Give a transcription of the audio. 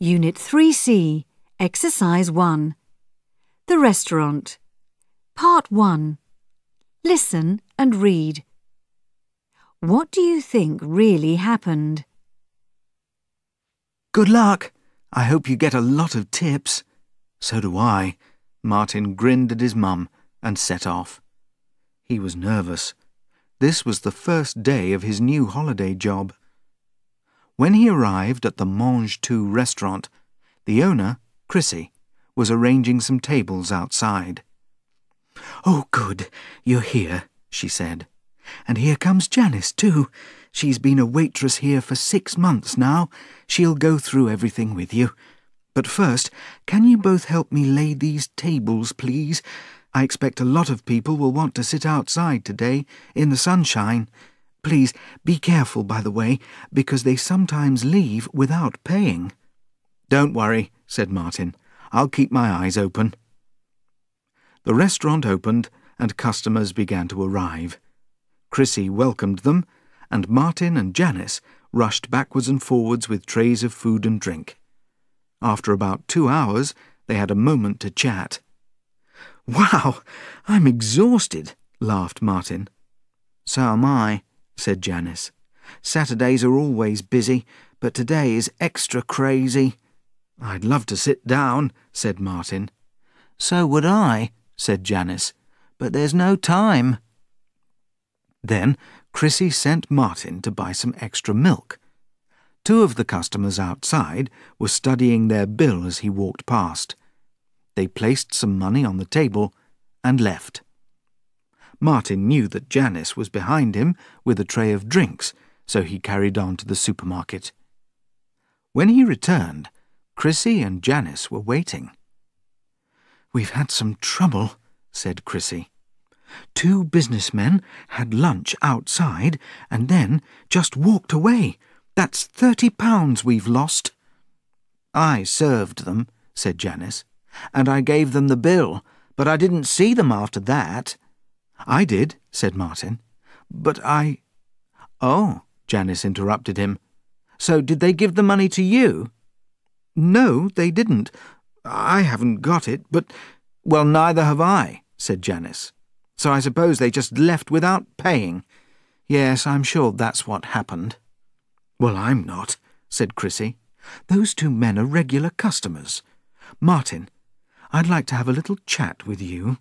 Unit 3C, Exercise 1. The Restaurant. Part 1. Listen and read. What do you think really happened? Good luck. I hope you get a lot of tips. So do I. Martin grinned at his mum and set off. He was nervous. This was the first day of his new holiday job. When he arrived at the Mange Tout restaurant, the owner, Chrissy, was arranging some tables outside. Oh, good, you're here, she said. And here comes Janice, too. She's been a waitress here for six months now. She'll go through everything with you. But first, can you both help me lay these tables, please? I expect a lot of people will want to sit outside today, in the sunshine. Please be careful, by the way, because they sometimes leave without paying. Don't worry, said Martin. I'll keep my eyes open. The restaurant opened and customers began to arrive. Chrissy welcomed them, and Martin and Janice rushed backwards and forwards with trays of food and drink. After about two hours, they had a moment to chat. Wow, I'm exhausted, laughed Martin. So am I, said Janice. Saturdays are always busy, but today is extra crazy. I'd love to sit down, said Martin. So would I, said Janice, but there's no time. Then Chrissy sent Martin to buy some extra milk. Two of the customers outside were studying their bill as he walked past. They placed some money on the table and left. Martin knew that Janice was behind him with a tray of drinks, so he carried on to the supermarket. When he returned, Chrissy and Janice were waiting. We've had some trouble, said Chrissy. Two businessmen had lunch outside and then just walked away. That's thirty pounds we've lost. I served them, said Janice, and I gave them the bill, but I didn't see them after that. I did, said Martin. But I... Oh, Janice interrupted him. So did they give the money to you? No, they didn't. I haven't got it, but... Well, neither have I, said Janice. So I suppose they just left without paying. Yes, I'm sure that's what happened. Well, I'm not, said Chrissy. Those two men are regular customers. Martin, I'd like to have a little chat with you.